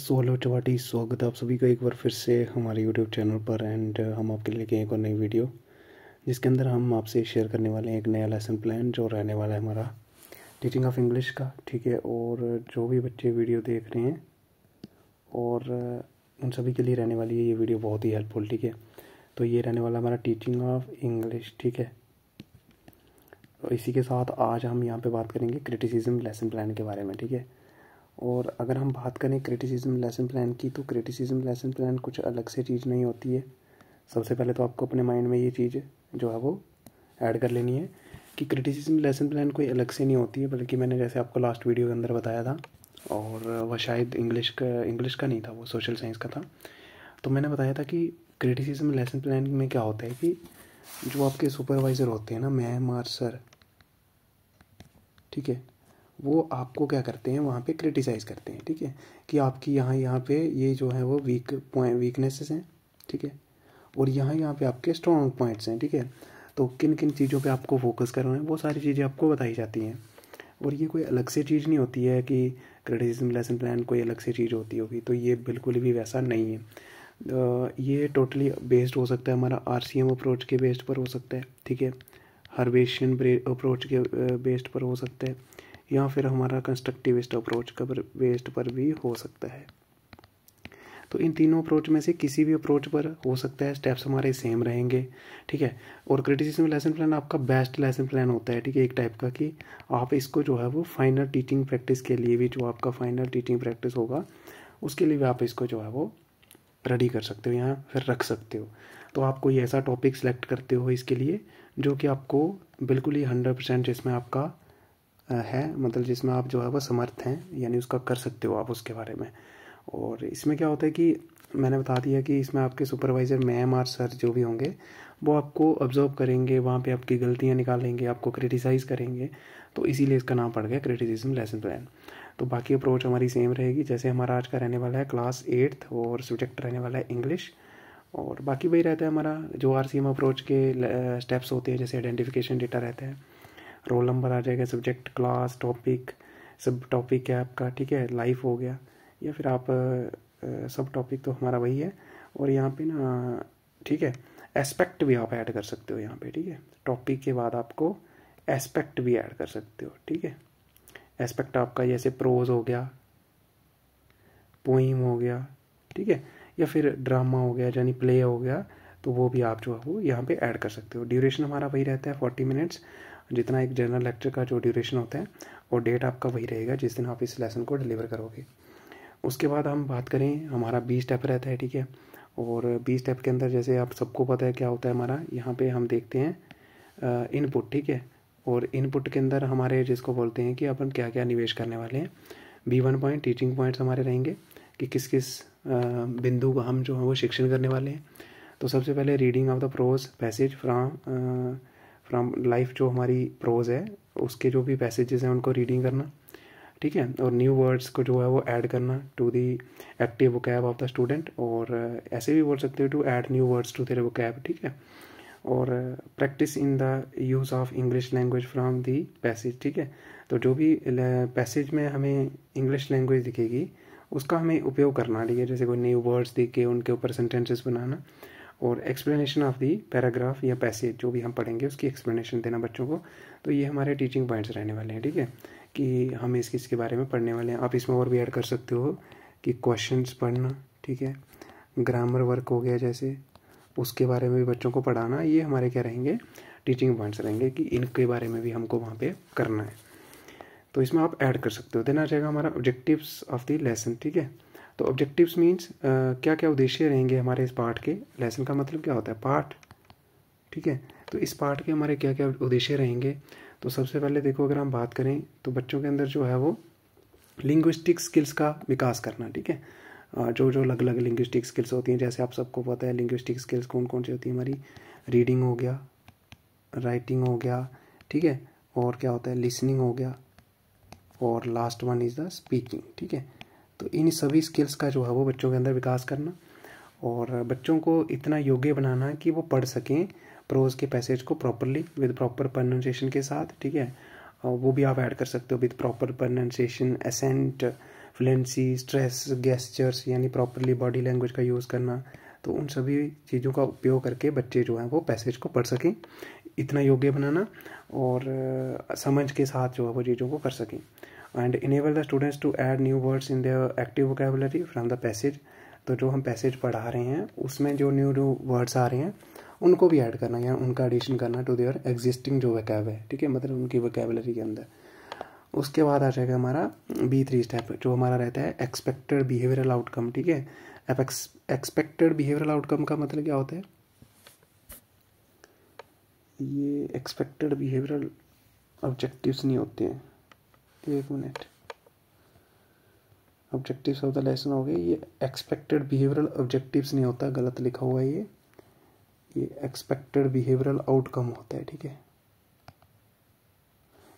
solo चवाटी स्वागत आप सभी का एक बार फिर से हमारे यूट्यूब चैनल पर एंड uh, हम आपके लिए एक और नई वीडियो जिसके अंदर हम आपसे शेयर करने वाले हैं एक नया लेसन प्लान जो रहने वाला है हमारा टीचिंग ऑफ इंग्लिश का ठीक है और जो भी बच्चे वीडियो देख रहे हैं और uh, उन सभी के लिए रहने वाली है ये वीडियो बहुत ही हेल्पफुल ठीक है तो ये रहने वाला हमारा टीचिंग ऑफ इंग्लिश ठीक है और तो इसी के साथ आज हम यहाँ पर बात करेंगे क्रिटिसिज्म लेसन प्लान के बारे में ठीक है और अगर हम बात करें क्रिटिसिज्म लेसन प्लान की तो क्रिटिसिज्म लेसन प्लान कुछ अलग से चीज़ नहीं होती है सबसे पहले तो आपको अपने माइंड में ये चीज़ जो है वो ऐड कर लेनी है कि क्रिटिसिज्म लेसन प्लान कोई अलग से नहीं होती है बल्कि मैंने जैसे आपको लास्ट वीडियो के अंदर बताया था और वह शायद इंग्लिश का इंग्लिश का नहीं था वो सोशल साइंस का था तो मैंने बताया था कि क्रिटिसिज्म लेसन प्लान में क्या होता है कि जो आपके सुपरवाइज़र होते हैं ना मैम आर सर ठीक है वो आपको क्या करते हैं वहाँ पे क्रिटिसाइज़ करते हैं ठीक है कि आपकी यहाँ यहाँ पे ये जो है वो वीक पॉइंट वीकनेसेस हैं ठीक है और यहाँ यहाँ पे आपके स्ट्रॉन्ग पॉइंट्स हैं ठीक है तो किन किन चीज़ों पे आपको फोकस करना है वो सारी चीज़ें आपको बताई जाती हैं और ये कोई अलग से चीज़ नहीं होती है कि क्रिटिसिज्म लेसन प्लान कोई अलग से चीज़ होती होगी तो ये बिल्कुल भी वैसा नहीं है ये टोटली बेस्ड हो सकता है हमारा आर अप्रोच के बेस्ड पर हो सकता है ठीक है हरवेशन अप्रोच के बेस्ड पर हो सकता है या फिर हमारा कंस्ट्रक्टिविस्ट अप्रोच का बेस्ड पर भी हो सकता है तो इन तीनों अप्रोच में से किसी भी अप्रोच पर हो सकता है स्टेप्स हमारे सेम रहेंगे ठीक है और क्रिटिसिज्म लेसन प्लान आपका बेस्ट लेसन प्लान होता है ठीक है एक टाइप का कि आप इसको जो है वो फाइनल टीचिंग प्रैक्टिस के लिए भी जो आपका फाइनल टीचिंग प्रैक्टिस होगा उसके लिए भी आप इसको जो है वो रेडी कर सकते हो या फिर रख सकते हो तो आप कोई ऐसा टॉपिक सेलेक्ट करते हो इसके लिए जो कि आपको बिल्कुल ही हंड्रेड परसेंट जिसमें आपका है मतलब जिसमें आप जो है वह समर्थ हैं यानी उसका कर सकते हो आप उसके बारे में और इसमें क्या होता है कि मैंने बता दिया कि इसमें आपके सुपरवाइज़र मैम और सर जो भी होंगे वो आपको ऑब्जर्व करेंगे वहाँ पे आपकी गलतियाँ निकालेंगे आपको क्रिटिसाइज़ करेंगे तो इसीलिए इसका नाम पड़ गया क्रिटिसिज्म लेसन प्लान तो बाकी अप्रोच हमारी सेम रहेगी जैसे हमारा आज का रहने वाला है क्लास एट्थ और सब्जेक्ट रहने वाला है इंग्लिश और बाकी वही रहता है हमारा जो आर अप्रोच के स्टेप्स होते हैं जैसे आइडेंटिफिकेशन डेटा रहता है रोल नंबर आ जाएगा subject class topic subtopic है आपका ठीक है लाइफ हो गया या फिर आप सब टॉपिक तो हमारा वही है और यहाँ पे ना ठीक है एस्पेक्ट भी आप ऐड कर सकते हो यहाँ पे ठीक है टॉपिक के बाद आपको एस्पेक्ट भी ऐड कर सकते हो ठीक है एस्पेक्ट आपका जैसे प्रोज हो गया पोइम हो गया ठीक है या फिर ड्रामा हो गया यानी प्ले हो गया तो वो भी आप जो है वो यहाँ पे ऐड कर सकते हो ड्यूरेशन हमारा वही रहता है फोर्टी मिनट्स जितना एक जनरल लेक्चर का जो ड्यूरेशन होता है और डेट आपका वही रहेगा जिस दिन आप इस लेसन को डिलीवर करोगे उसके बाद हम बात करें हमारा बी स्टेप रहता है ठीक है और बी स्टेप के अंदर जैसे आप सबको पता है क्या होता है हमारा यहाँ पे हम देखते हैं इनपुट ठीक है और इनपुट के अंदर हमारे जिसको बोलते हैं कि अपन क्या क्या निवेश करने वाले हैं B one point teaching points हमारे रहेंगे कि किस किस बिंदु का हम जो है वो शिक्षण करने वाले हैं तो सबसे पहले reading of the prose passage from from life जो हमारी प्रोज है उसके जो भी पैसेजेस हैं उनको रीडिंग करना ठीक है और न्यू वर्ड्स को जो है वो ऐड करना to the active vocab of the student और uh, ऐसे भी बोल सकते हो to add new words to their vocab ठीक है और practice in the use of English language from the passage ठीक है तो जो भी पैसेज uh, में हमें इंग्लिश लैंग्वेज दिखेगी उसका हमें उपयोग करना ठीक है जैसे कोई न्यू वर्ड्स दिख के उनके ऊपर सेंटेंसेस बनाना और एक्सप्लेनेशन ऑफ दी पैराग्राफ या पैसेज जो भी हम पढ़ेंगे उसकी एक्सप्लेनेशन देना बच्चों को तो ये हमारे टीचिंग पॉइंट्स रहने वाले हैं ठीक है कि हम इस किसके बारे में पढ़ने वाले हैं आप इसमें और भी ऐड कर सकते हो कि क्वेश्चंस पढ़ना ठीक है ग्रामर वर्क हो गया जैसे उसके बारे में भी बच्चों को पढ़ाना ये हमारे क्या रहेंगे टीचिंग पॉइंट्स रहेंगे कि इनके बारे में भी हमको वहाँ पे करना है तो इसमें आप ऐड कर सकते हो देना आ जाएगा हमारा ऑब्जेक्टिव्स ऑफ द लेसन ठीक है तो ऑब्जेक्टिव्स मीन्स क्या क्या उद्देश्य रहेंगे हमारे इस पार्ट के लेसन का मतलब क्या होता है पार्ट ठीक है तो इस पार्ट के हमारे क्या क्या उद्देश्य रहेंगे तो सबसे पहले देखो अगर हम बात करें तो बच्चों के अंदर जो है वो लिंग्विस्टिक स्किल्स का विकास करना ठीक है जो जो अलग अलग लिंग्विस्टिक स्किल्स होती हैं जैसे आप सबको पता है लिंग्विस्टिक स्किल्स कौन कौन सी होती है हमारी रीडिंग हो गया राइटिंग हो गया ठीक है और क्या होता है लिसनिंग हो गया और last one is the speaking ठीक है तो इन सभी स्किल्स का जो है वो बच्चों के अंदर विकास करना और बच्चों को इतना योग्य बनाना कि वो पढ़ सकें प्रोज के पैसेज को प्रॉपरली विद प्रॉपर प्रोनाउंसिएशन के साथ ठीक है वो भी आप ऐड कर सकते हो with proper pronunciation accent fluency stress gestures यानी प्रॉपरली बॉडी लैंग्वेज का यूज़ करना तो उन सभी चीज़ों का उपयोग करके बच्चे जो हैं वो पैसेज को पढ़ सकें इतना योग्य बनाना और समझ के साथ जो है वो चीज़ों को कर सकें and enable the students to add new words in their active vocabulary from the passage तो जो हम पैसेज पढ़ा रहे हैं उसमें जो न्यू न्यू वर्ड्स आ रहे हैं उनको भी ऐड करना या उनका एडिशन करना टू देअर एग्जिस्टिंग जो वैकेब है ठीक है मतलब उनकी वैकेबलरी के अंदर उसके बाद आ जाएगा हमारा बी थ्री स्टेप जो हमारा रहता है एक्सपेक्टेड बिहेवियरल आउटकम ठीक है एक्सपेक्टेड बिहेवियरल आउटकम का मतलब क्या होता है ये एक्सपेक्टेड बिहेवियरल ऑब्जेक्टिव्स नहीं होते हैं एक minute objectives of the lesson हो गए ये एक्सपेक्टेड बिहेवियरल ऑब्जेक्टिव्स नहीं होता गलत लिखा हुआ है ये ये एक्सपेक्टेड बिहेवियरल आउटकम होता है ठीक है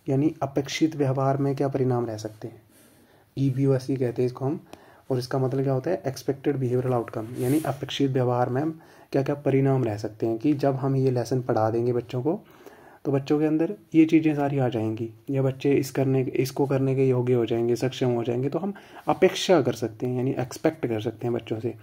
यानी अपेक्षित व्यवहार में क्या परिणाम रह सकते हैं E B O S E कहते हैं इसको हम और इसका मतलब क्या होता है एक्सपेक्टेड बिहेवियरल आउटकम यानी अपेक्षित व्यवहार में क्या क्या परिणाम रह सकते हैं कि जब हम ये लेसन पढ़ा देंगे बच्चों को तो बच्चों के अंदर ये चीज़ें सारी आ जाएंगी या बच्चे इस करने इसको करने के योग्य हो जाएंगे सक्षम हो जाएंगे तो हम अपेक्षा कर सकते हैं यानी एक्सपेक्ट कर सकते हैं बच्चों से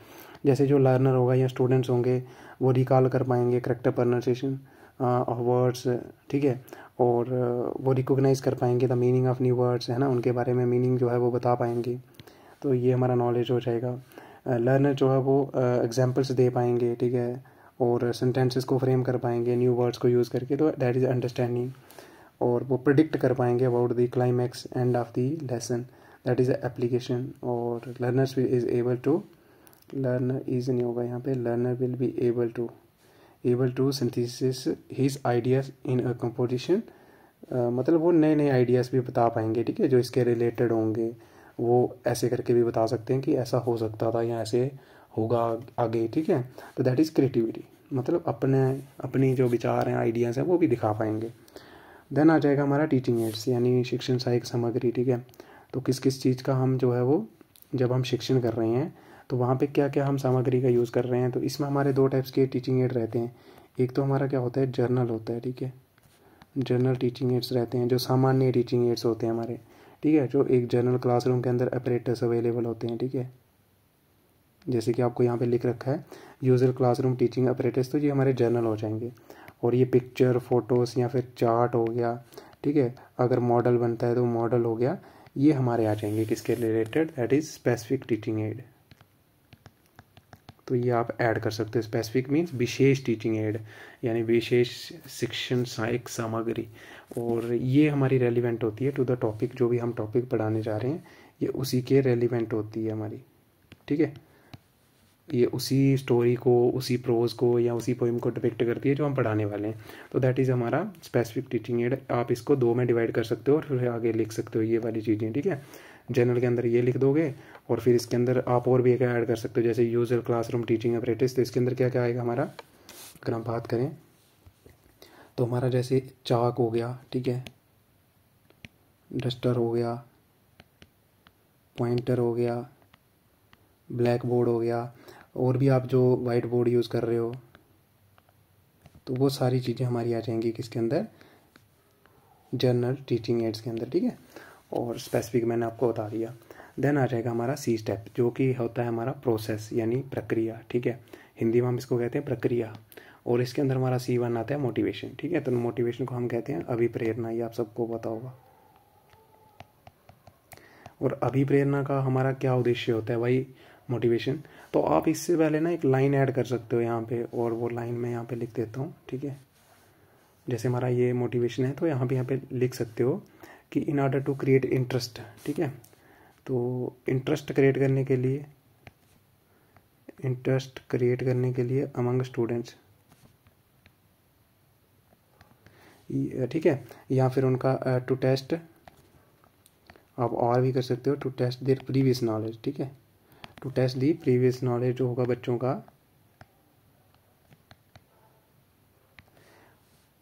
जैसे जो लर्नर होगा या स्टूडेंट्स होंगे वो रिकॉल कर पाएंगे करेक्टर प्रनाउंसिएशन ऑफ वर्ड्स ठीक है और uh, वो रिकोगनाइज़ कर पाएंगे the meaning of new words है ना उनके बारे में मीनिंग जो है वो बता पाएंगे तो ये हमारा नॉलेज हो जाएगा लर्नर uh, जो है वो एग्जाम्पल्स uh, दे पाएंगे ठीक है और सेंटेंसेस को फ्रेम कर पाएंगे न्यू वर्ड्स को यूज़ करके तो दैट इज़ अंडरस्टैंडिंग और वो प्रिडिक्ट कर पाएंगे about the climax end of the lesson that is application और learners is able to learner is नहीं होगा यहाँ पे learner will be able to able to synthesise his ideas in a composition मतलब वो नए नए आइडियाज़ भी बता पाएंगे ठीक है जो इसके रिलेटेड होंगे वो ऐसे करके भी बता सकते हैं कि ऐसा हो सकता था या ऐसे होगा आगे ठीक है तो दैट इज़ क्रिएटिविटी मतलब अपने अपनी जो विचार हैं आइडियाज़ हैं वो भी दिखा पाएंगे देन आ जाएगा हमारा टीचिंग एड्स यानी शिक्षण सहायक सामग्री ठीक है तो किस किस चीज़ का हम जो है वो जब हम शिक्षण कर रहे हैं तो वहाँ पे क्या क्या हम सामग्री का यूज़ कर रहे हैं तो इसमें हमारे दो टाइप्स के टीचिंग एड रहते हैं एक तो हमारा क्या होता है जर्नल होता है ठीक है जर्नल टीचिंग एड्स रहते हैं जो सामान्य टीचिंग एड्स होते हैं हमारे ठीक है जो एक जर्नल क्लासरूम के अंदर अपरेटर्स अवेलेबल होते हैं ठीक है जैसे कि आपको यहाँ पे लिख रखा है यूज़र क्लासरूम टीचिंग अपरेटस तो ये हमारे जर्नल हो जाएंगे और ये पिक्चर फोटोज़ या फिर चार्ट हो गया ठीक है अगर मॉडल बनता है तो मॉडल हो गया ये हमारे आ जाएंगे किसके related that is specific teaching aid तो ये आप ऐड कर सकते हो स्पेसिफिक मीन्स विशेष टीचिंग एड यानी विशेष शिक्षण सहायक सामग्री और ये हमारी रेलिवेंट होती है टू द टॉपिक जो भी हम टॉपिक पढ़ाने जा रहे हैं ये उसी के रेलिवेंट होती है हमारी ठीक है ये उसी स्टोरी को उसी प्रोज को या उसी पोइम को डिपिक्ट करती है जो हम पढ़ाने वाले हैं तो दैट इज़ हमारा स्पेसिफिक टीचिंग एड आप इसको दो में डिवाइड कर सकते हो और फिर आगे लिख सकते हो ये वाली चीज़ें ठीक है जनरल के अंदर ये लिख दोगे और फिर इसके अंदर आप और भी एक ऐड कर सकते हो जैसे यूजर क्लासरूम टीचिंग अप्रेटिस तो इसके अंदर क्या क्या आएगा हमारा अगर हम बात करें तो हमारा जैसे चाक हो गया ठीक है डस्टर हो गया पॉइंटर हो गया ब्लैक बोर्ड हो गया और भी आप जो वाइट बोर्ड यूज़ कर रहे हो तो वो सारी चीज़ें हमारी आ जाएंगी किसके अंदर जर्नल टीचिंग एड्स के अंदर ठीक है और स्पेसिफिक मैंने आपको बता दिया देन आ जाएगा हमारा सी स्टेप जो कि होता है हमारा प्रोसेस यानी प्रक्रिया ठीक है हिंदी में हम इसको कहते हैं प्रक्रिया और इसके अंदर हमारा सी वन आता है मोटिवेशन ठीक है तो मोटिवेशन को हम कहते हैं अभिप्रेरणा ये आप सबको पता होगा और अभिप्रेरणा का हमारा क्या उद्देश्य होता है भाई मोटिवेशन तो आप इससे पहले ना एक लाइन ऐड कर सकते हो यहाँ पे और वो लाइन मैं यहाँ पे लिख देता हूँ ठीक है जैसे हमारा ये मोटिवेशन है तो यहाँ पे यहाँ पे लिख सकते हो कि in order to create interest ठीक है तो इंटरेस्ट क्रिएट करने के लिए इंटरेस्ट क्रिएट करने के लिए अमंग स्टूडेंट्स ठीक है या फिर उनका टू टेस्ट आप और भी कर सकते हो to test their previous knowledge ठीक है to test the previous knowledge होगा बच्चों का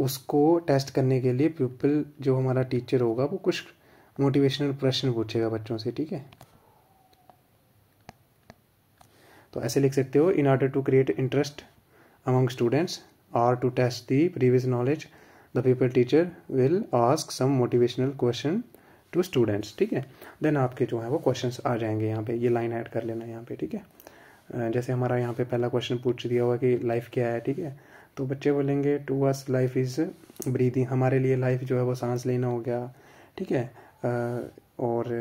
उसको टेस्ट करने के लिए पीपल जो हमारा टीचर होगा वो कुछ मोटिवेशनल प्रश्न पूछेगा बच्चों से ठीक है तो ऐसे लिख सकते हो in order to create interest among students और to test the previous knowledge the pupil teacher will ask some motivational question to students ठीक है देन आपके जो है वो क्वेश्चन आ जाएंगे यहाँ पे ये लाइन ऐड कर लेना यहाँ पे ठीक है जैसे हमारा यहाँ पे पहला क्वेश्चन पूछ दिया हुआ कि लाइफ क्या है ठीक है तो बच्चे बोलेंगे to us life is breathing हमारे लिए लाइफ जो है वो सांस लेना हो गया ठीक है और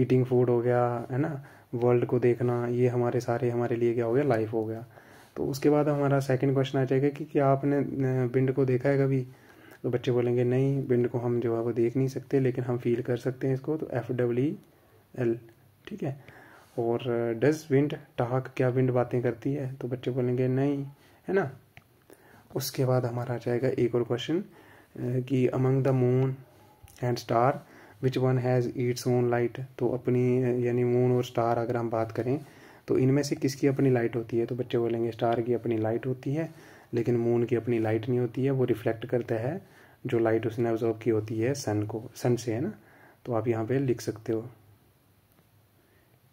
ईटिंग फूड हो गया है ना वर्ल्ड को देखना ये हमारे सारे हमारे लिए क्या हो गया लाइफ हो गया तो उसके बाद हमारा सेकंड क्वेश्चन आ जाएगा कि क्या आपने विंड को देखा है कभी तो बच्चे बोलेंगे नहीं विंड को हम जो है वो देख नहीं सकते लेकिन हम फील कर सकते हैं इसको तो एफ डब्ल्यू एल ठीक है और डज विंड टाक क्या विंड बातें करती है तो बच्चे बोलेंगे नहीं है ना उसके बाद हमारा आ जाएगा एक और क्वेश्चन कि among the moon and star which one has its own light तो अपनी यानी मून और स्टार अगर हम बात करें तो इनमें से किसकी अपनी लाइट होती है तो बच्चे बोलेंगे स्टार की अपनी लाइट होती है लेकिन मून की अपनी लाइट नहीं होती है वो रिफ्लेक्ट करता है जो लाइट उसने ऑब्जर्व की होती है सन को सन से है ना तो आप यहाँ पे लिख सकते हो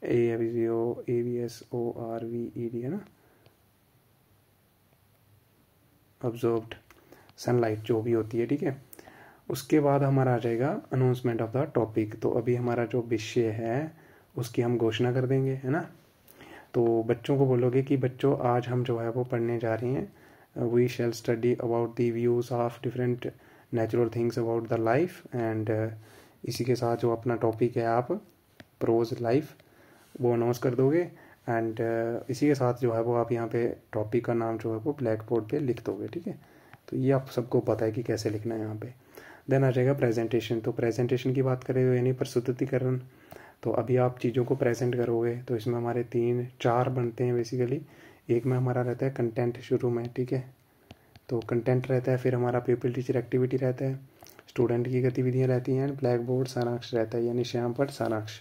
A V O A V S O R V E D है ना ऑब्जर्व्ड सनलाइट जो भी होती है ठीक है उसके बाद हमारा आ जाएगा अनाउंसमेंट ऑफ द टॉपिक तो अभी हमारा जो विषय है उसकी हम घोषणा कर देंगे है ना तो बच्चों को बोलोगे कि बच्चों आज हम जो है वो पढ़ने जा रहे हैं Uh, we shall study about the views of different natural things about the life and इसी के साथ जो अपना टॉपिक है आप प्रोज लाइफ वो अनाउंस कर दोगे एंड uh, इसी के साथ जो है वो आप यहाँ पे टॉपिक का नाम जो है वो ब्लैक बोर्ड पर लिख दोगे ठीक है तो ये आप सबको पता है कि कैसे लिखना है यहाँ पे देन आ जाएगा प्रेजेंटेशन तो प्रेजेंटेशन की बात करें यानी प्रस्तुतिकरण तो अभी आप चीज़ों को प्रेजेंट करोगे तो इसमें हमारे तीन चार बनते हैं बेसिकली एक में हमारा रहता है कंटेंट शुरू में ठीक है तो कंटेंट रहता है फिर हमारा पीपल टीचर एक्टिविटी रहता है स्टूडेंट की गतिविधियाँ रहती हैं ब्लैक बोर्ड सारांश रहता है यानी श्याम पर सारांश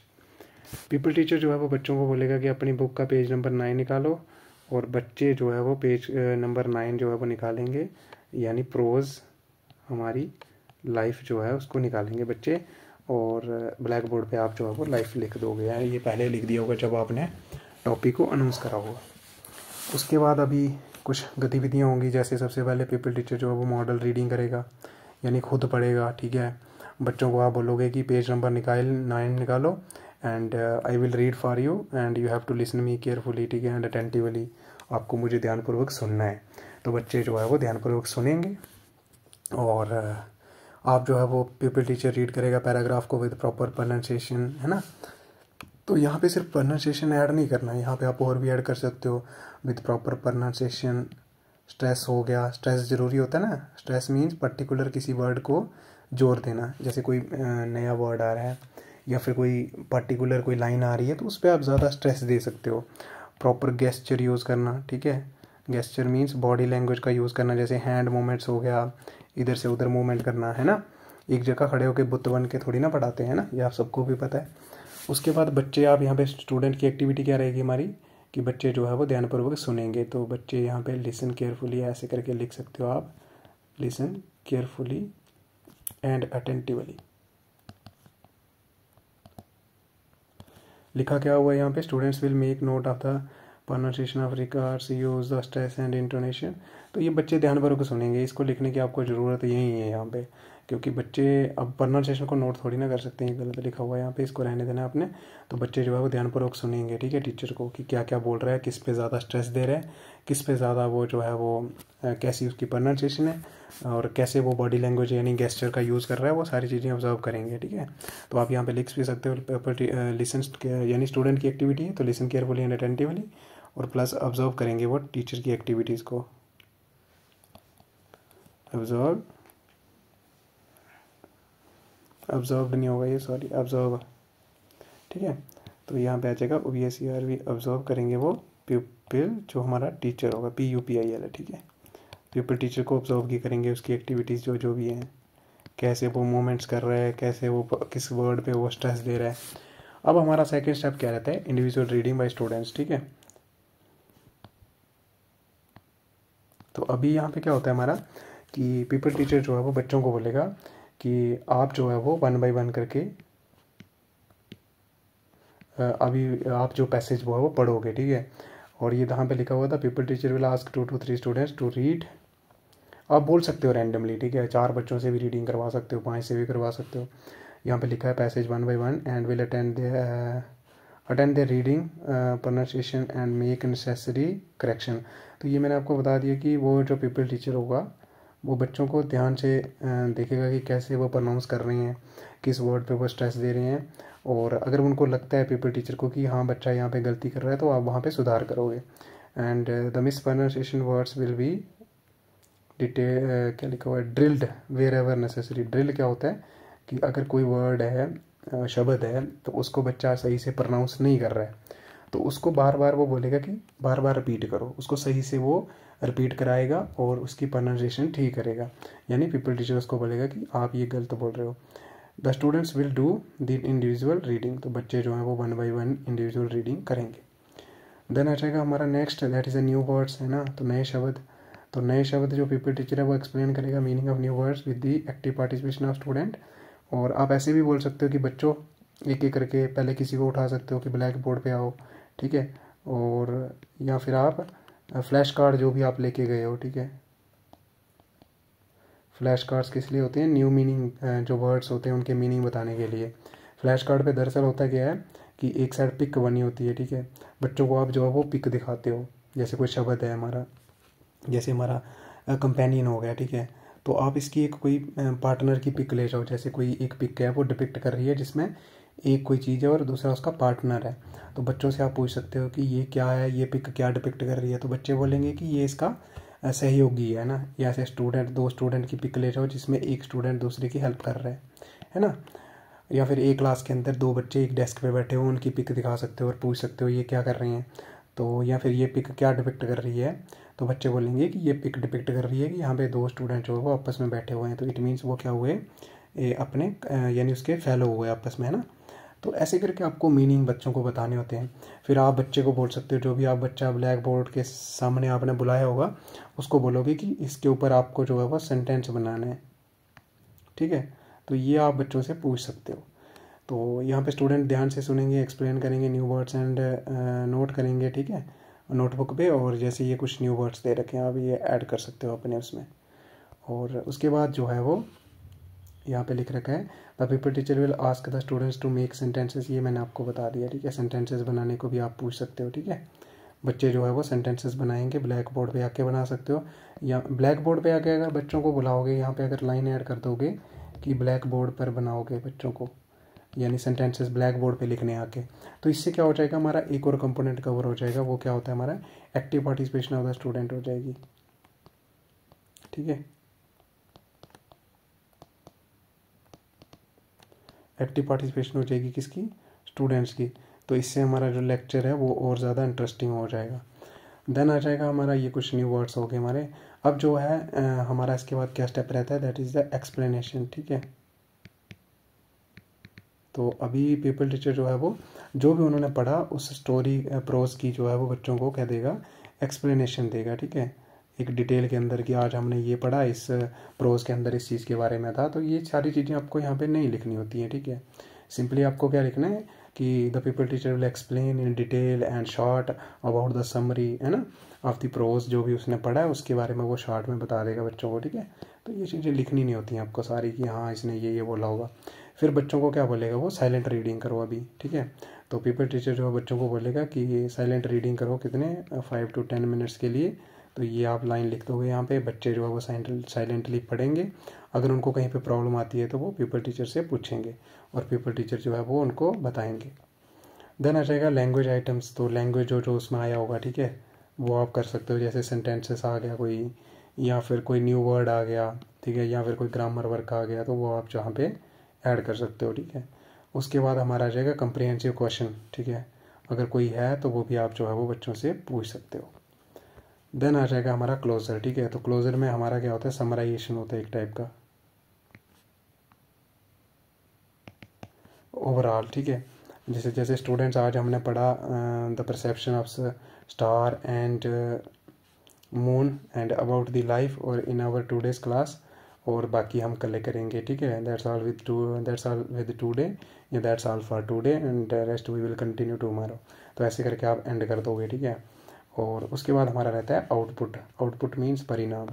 पीपल टीचर जो है वो बच्चों को बोलेगा कि अपनी बुक का पेज नंबर नाइन निकालो और बच्चे जो है वो पेज नंबर नाइन जो है वो निकालेंगे यानी प्रोज हमारी लाइफ जो है उसको निकालेंगे बच्चे और ब्लैक बोर्ड पर आप जो है वो लाइफ लिख दोगे यानी ये पहले लिख दिया होगा जब आपने टॉपिक को अनाउंस करा होगा उसके बाद अभी कुछ गतिविधियाँ होंगी जैसे सबसे पहले पीपल टीचर जो है वो मॉडल रीडिंग करेगा यानी खुद पढ़ेगा ठीक है बच्चों को आप बोलोगे कि पेज नंबर निकाल नाइन निकालो and I will read for you and you have to listen me carefully ठीक है एंड अटेंटिवली आपको मुझे ध्यानपूर्वक सुनना है तो बच्चे जो है वो ध्यानपूर्वक सुनेंगे और uh, आप जो है वो पीपल टीचर रीड करेगा पैराग्राफ को विद प्रॉपर प्रोनाउंसिएशन है ना तो यहाँ पे सिर्फ प्रोनाउंसिएशन ऐड नहीं करना है यहाँ पे आप और भी ऐड कर सकते हो विद प्रॉपर प्रोनाउंसिएशन स्ट्रेस हो गया स्ट्रेस ज़रूरी होता है ना स्ट्रेस मीन्स पर्टिकुलर किसी वर्ड को जोर देना जैसे कोई नया वर्ड आ रहा है या फिर कोई पर्टिकुलर कोई लाइन आ रही है तो उस पर आप ज़्यादा स्ट्रेस दे सकते हो प्रॉपर गेस्चर यूज़ करना ठीक है गेस्चर मीन्स बॉडी लैंग्वेज का यूज़ करना जैसे हैंड मूवमेंट्स हो गया इधर से उधर मूवमेंट करना है ना एक जगह खड़े होकर बुत बन के थोड़ी ना पढ़ाते हैं ना ये आप सबको भी पता है उसके बाद बच्चे आप यहाँ पे स्टूडेंट की एक्टिविटी क्या रहेगी हमारी कि बच्चे जो है वो ध्यानपूर्वक सुनेंगे तो बच्चे यहाँ पे लिसन केयरफुली ऐसे करके लिख सकते हो आप लिसन केयरफुली एंड अटेंटिवली लिखा क्या हुआ है यहाँ पे students will make note of the pronunciation of regards use the stress and intonation तो ये बच्चे ध्यान भरो के सुनेंगे इसको लिखने की आपको ज़रूरत यही है यहाँ पे क्योंकि बच्चे अब बर्नर को नोट थोड़ी ना कर सकते हैं गलत लिखा हुआ है यहाँ पे इसको रहने देना आपने तो बच्चे जो है वो ध्यानपूर्वक सुनेंगे ठीक है टीचर को कि क्या क्या बोल रहा है किस पे ज़्यादा स्ट्रेस दे रहा है किस पे ज़्यादा वो जो है वो कैसी उसकी प्रोनाउंसिएशन है और कैसे वो बॉडी लैंग्वेज यानी गेस्चर का यूज़ कर रहा है वो सारी चीज़ें ऑब्जर्व करेंगे ठीक है तो आप यहाँ पर लिख भी सकते हो लिसन यानी स्टूडेंट की एक्टिविटी है तो लिसन केयरफुली एंड अटेंटिवली और प्लस ऑब्जर्व करेंगे वो टीचर की एक्टिविटीज़ को absorb ऑब्जॉर्व नहीं होगा ये सॉरी ऑब्जॉर्व ठीक है तो यहाँ पे आ जाएगा O B S C R V observe करेंगे वो पीपल जो हमारा टीचर होगा P U P I L ठीक है पीपल टीचर को ऑब्जर्व की करेंगे उसकी एक्टिविटीज़ जो जो भी हैं कैसे वो मूवमेंट्स कर रहा है कैसे वो किस वर्ड पे वो स्ट्रेस दे रहा है अब हमारा सेकंड स्टेप क्या रहता है इंडिविजुअल रीडिंग बाय स्टूडेंट्स ठीक है तो अभी यहाँ पे क्या होता है हमारा कि पीपल टीचर जो है वो बच्चों को बोलेगा कि आप जो है वो वन बाई वन करके अभी आप जो पैसेज वो है वो पढ़ोगे ठीक है और ये यहाँ पे लिखा हुआ था pupil teacher will ask two to three students to read आप बोल सकते हो रैंडमली ठीक है चार बच्चों से भी रीडिंग करवा सकते हो पाँच से भी करवा सकते हो यहाँ पे लिखा है passage one by one and will attend attend the reading pronunciation and make necessary correction तो ये मैंने आपको बता दिया कि वो जो पीपल टीचर होगा वो बच्चों को ध्यान से देखेगा कि कैसे वो प्रनाउंस कर रहे हैं किस वर्ड पे वो स्ट्रेस दे रहे हैं और अगर उनको लगता है पेपर टीचर को कि हाँ बच्चा यहाँ पे गलती कर रहा है तो आप वहाँ पे सुधार करोगे and the mispronunciation words will be detail क्या लिखा हुआ है drilled wherever necessary drill क्या होता है कि अगर कोई वर्ड है शब्द है तो उसको बच्चा सही से प्रनाउंस नहीं कर रहा है तो उसको बार बार वो बोलेगा कि बार बार रिपीट करो उसको सही से वो रिपीट कराएगा और उसकी प्रोनाउंसिएशन ठीक करेगा यानी पीपल टीचर्स को बोलेगा कि आप ये गलत बोल रहे हो the students will do the individual reading तो बच्चे जो हैं वो one by one individual reading करेंगे देन आ जाएगा हमारा next that is a new words है ना तो नए शब्द तो नए शब्द जो पीपल टीचर है वो एक्सप्लेन करेगा meaning of new words with the active participation of student और आप ऐसे भी बोल सकते हो कि बच्चों एक एक करके पहले किसी को उठा सकते हो कि ब्लैक बोर्ड पे आओ ठीक है और या फिर आप फ्लैश कार्ड जो भी आप लेके गए हो ठीक है फ्लैश कार्ड्स किस लिए होते हैं न्यू मीनिंग जो वर्ड्स होते हैं उनके मीनिंग बताने के लिए फ्लैश कार्ड पे दरअसल होता क्या है कि एक साइड पिक बनी होती है ठीक है बच्चों को आप जो है वो पिक दिखाते हो जैसे कोई शब्द है हमारा जैसे हमारा कंपेनियन हो गया ठीक है तो आप इसकी एक कोई पार्टनर की पिक ले जाओ जैसे कोई एक पिक है वो डिपिक्ट कर रही है जिसमें एक कोई चीज़ है और दूसरा उसका पार्टनर है तो बच्चों से आप पूछ सकते हो कि ये क्या है ये पिक क्या डिपिक्ट कर रही है तो बच्चे बोलेंगे कि ये इसका सहयोगी है ना या ऐसे स्टूडेंट दो स्टूडेंट की पिक ले जाओ जिसमें एक स्टूडेंट दूसरे की हेल्प कर रहा है है ना या फिर एक क्लास के अंदर दो बच्चे एक डेस्क पे बैठे हो उनकी पिक दिखा सकते हो और पूछ सकते हो ये क्या कर रहे हैं तो या फिर ये पिक क्या डिपिक्ट कर रही है तो बच्चे बोलेंगे कि ये पिक डिपिक्ट कर रही है कि यहाँ पे दो स्टूडेंट जो है वो आपस में बैठे हुए हैं तो इट मीन्स वो क्या हुए ए, अपने यानी उसके फेलो हुए आपस में है ना तो ऐसे करके आपको मीनिंग बच्चों को बताने होते हैं फिर आप बच्चे को बोल सकते हो जो भी आप बच्चा ब्लैक बोर्ड के सामने आपने बुलाया होगा उसको बोलोगे कि इसके ऊपर आपको जो है वो सेंटेंस बनाना है ठीक है तो ये आप बच्चों से पूछ सकते हो तो यहाँ पे स्टूडेंट ध्यान से सुनेंगे एक्सप्लेन करेंगे न्यू वर्ड्स एंड नोट करेंगे ठीक है नोटबुक पे और जैसे ये कुछ न्यू वर्ड्स दे रखे हैं आप ये ऐड कर सकते हो अपने उसमें और उसके बाद जो है वो यहाँ पे लिख रखा है the pupil teacher will ask the students to make sentences ये मैंने आपको बता दिया ठीक है सेंटेंसेस बनाने को भी आप पूछ सकते हो ठीक है बच्चे जो है वो सेंटेंसेस बनाएंगे ब्लैक बोर्ड पे आके बना सकते हो या ब्लैक बोर्ड पे आके अगर बच्चों को बुलाओगे यहाँ पे अगर लाइन ऐड कर दोगे कि ब्लैक बोर्ड पर बनाओगे बच्चों को यानी सेंटेंसेस ब्लैक बोर्ड पे लिखने आके तो इससे क्या हो जाएगा हमारा एक और कंपोनेंट कवर हो जाएगा वो क्या होता है हमारा active participation of the student हो जाएगी ठीक है एक्टिव पार्टिसिपेशन हो जाएगी किसकी स्टूडेंट्स की तो इससे हमारा जो लेक्चर है वो और ज़्यादा इंटरेस्टिंग हो जाएगा देन आ जाएगा हमारा ये कुछ न्यू वर्ड्स हो गए हमारे अब जो है आ, हमारा इसके बाद क्या स्टेप रहता है दैट इज़ द एक्सप्लेनेशन ठीक है तो अभी पीपल टीचर जो है वो जो भी उन्होंने पढ़ा उस स्टोरी प्रोज की जो है वो बच्चों को कह देगा एक्सप्लेनेशन देगा ठीक है एक डिटेल के अंदर कि आज हमने ये पढ़ा इस प्रोज के अंदर इस चीज़ के बारे में था तो ये सारी चीज़ें आपको यहाँ पे नहीं लिखनी होती हैं ठीक है सिंपली आपको क्या लिखना है कि the pupil teacher will explain in detail and short about the summary है ना ऑफ द प्रोज जो भी उसने पढ़ा है उसके बारे में वो शॉर्ट में बता देगा बच्चों को ठीक है तो ये चीज़ें लिखनी नहीं होती हैं आपको सारी कि हाँ इसने ये ये बोला होगा फिर बच्चों को क्या बोलेगा वो साइलेंट रीडिंग करो अभी ठीक है तो पीपल टीचर जो है बच्चों को बोलेगा कि साइलेंट रीडिंग करो कितने फाइव टू टेन मिनट्स के लिए तो ये आप लाइन लिख दोगे यहाँ पे बच्चे जो है वो साइलेंटली पढ़ेंगे अगर उनको कहीं पे प्रॉब्लम आती है तो वो पीपल टीचर से पूछेंगे और पीपल टीचर जो है वो उनको बताएंगे देन आ जाएगा लैंग्वेज आइटम्स तो लैंग्वेज जो जो उसमें आया होगा ठीक है वो आप कर सकते हो जैसे सेंटेंसेस आ गया कोई या फिर कोई न्यू वर्ड आ गया ठीक है या फिर कोई ग्रामर वर्क आ गया तो वो आप जहाँ पे ऐड कर सकते हो ठीक है उसके बाद हमारा आ जाएगा कंप्रिहेंसिव क्वेश्चन ठीक है अगर कोई है तो वो भी आप जो है वो बच्चों से पूछ सकते हो देन आ जाएगा हमारा क्लोज़र ठीक है तो क्लोज़र में हमारा क्या होता है समराइजेशन होता है एक टाइप का ओवरऑल ठीक है जैसे जैसे स्टूडेंट्स आज हमने पढ़ा the perception of star and moon and about the life और in our today's class और बाकी हम कल करेंगे ठीक है that's all with to that's all with today या that's all for today and rest we will continue to तो ऐसे करके आप एंड कर दोगे ठीक है और उसके बाद हमारा रहता है आउटपुट आउटपुट मीन्स परिणाम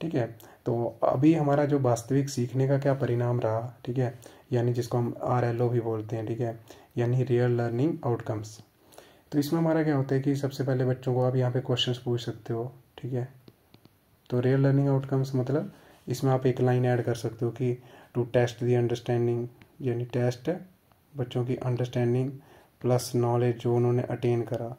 ठीक है तो अभी हमारा जो वास्तविक सीखने का क्या परिणाम रहा ठीक है यानी जिसको हम आर एल ओ भी बोलते हैं ठीक है यानी रियल लर्निंग आउटकम्स तो इसमें हमारा क्या होता है कि सबसे पहले बच्चों को आप यहाँ पे क्वेश्चंस पूछ सकते हो ठीक है तो रियल लर्निंग आउटकम्स मतलब इसमें आप एक लाइन ऐड कर सकते हो कि टू टेस्ट दी अंडरस्टैंडिंग यानी टेस्ट बच्चों की अंडरस्टैंडिंग प्लस नॉलेज जो उन्होंने अटेन करा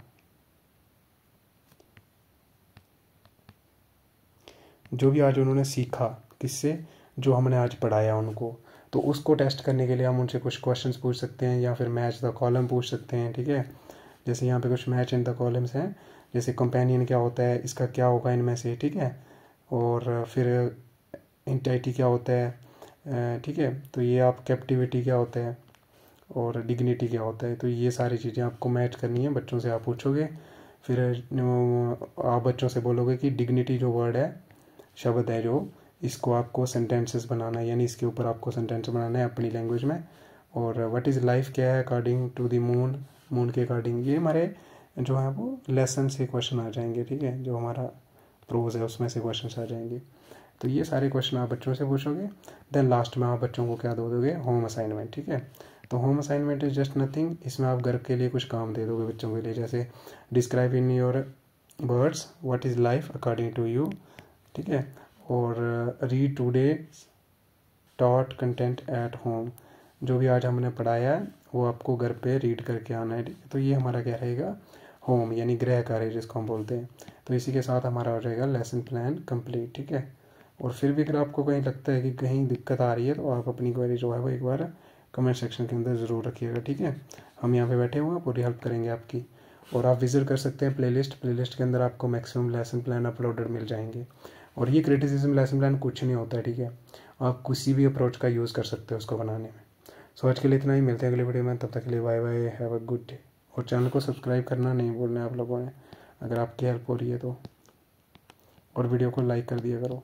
जो भी आज उन्होंने सीखा किससे जो हमने आज पढ़ाया उनको तो उसको टेस्ट करने के लिए हम उनसे कुछ क्वेश्चंस पूछ सकते हैं या फिर मैच द कॉलम पूछ सकते हैं ठीक है जैसे यहाँ पे कुछ मैच इन द कॉलम्स हैं जैसे कंपेनियन क्या होता है इसका क्या होगा इनमें से ठीक है और फिर इंटाइटी क्या होता है ठीक है तो ये आप कैप्टिविटी क्या होता है और डिग्निटी क्या होता है तो ये सारी चीज़ें आपको मैच करनी है बच्चों से आप पूछोगे फिर आप बच्चों से बोलोगे कि डिग्निटी जो वर्ड है शब्द है जो इसको आपको सेंटेंसेस बनाना है यानी इसके ऊपर आपको सेंटेंस बनाना है अपनी लैंग्वेज में और व्हाट इज़ लाइफ क्या है according to the moon moon के अकॉर्डिंग ये हमारे जो है वो लेसन से क्वेश्चन आ जाएंगे ठीक है जो हमारा प्रोज है उसमें से क्वेश्चन आ जाएंगे तो ये सारे क्वेश्चन आप बच्चों से पूछोगे देन लास्ट में आप बच्चों को क्या दो दोगे होम असाइनमेंट ठीक है तो home assignment is just nothing इसमें आप घर के लिए कुछ काम दे दोगे बच्चों के लिए जैसे describe in your words what is life according to you ठीक है और read today dot content at home जो भी आज हमने पढ़ाया है वो आपको घर पे रीड करके आना है तो ये हमारा क्या रहेगा होम यानी गृह कार्य जिसको हम बोलते हैं तो इसी के साथ हमारा हो जाएगा लेसन प्लान कंप्लीट ठीक है और फिर भी अगर आपको कहीं लगता है कि कहीं दिक्कत आ रही है तो आप अपनी क्वेरी जो है वो एक बार कमेंट सेक्शन के अंदर ज़रूर रखिएगा ठीक है हम यहाँ पे बैठे हुए हैं पूरी हेल्प करेंगे आपकी और आप विज़िट कर सकते हैं प्लेलिस्ट प्लेलिस्ट के अंदर आपको मैक्सिमम लेसन प्लान अपलोडेड मिल जाएंगे और ये क्रिटिसिज्म लेसन प्लान कुछ नहीं होता है ठीक है आप किसी भी अप्रोच का यूज़ कर सकते हो उसको बनाने में सो आज के लिए इतना ही मिलते हैं अगले वीडियो में तब तक के लिए bye bye have a good day और चैनल को सब्सक्राइब करना नहीं भूलना आप लोगों ने अगर आपकी हेल्प हो रही है तो और वीडियो को लाइक कर दिया करो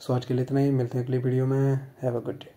सो आज के लिए इतना ही मिलते हैं अगली वीडियो में हैव अ गुड डे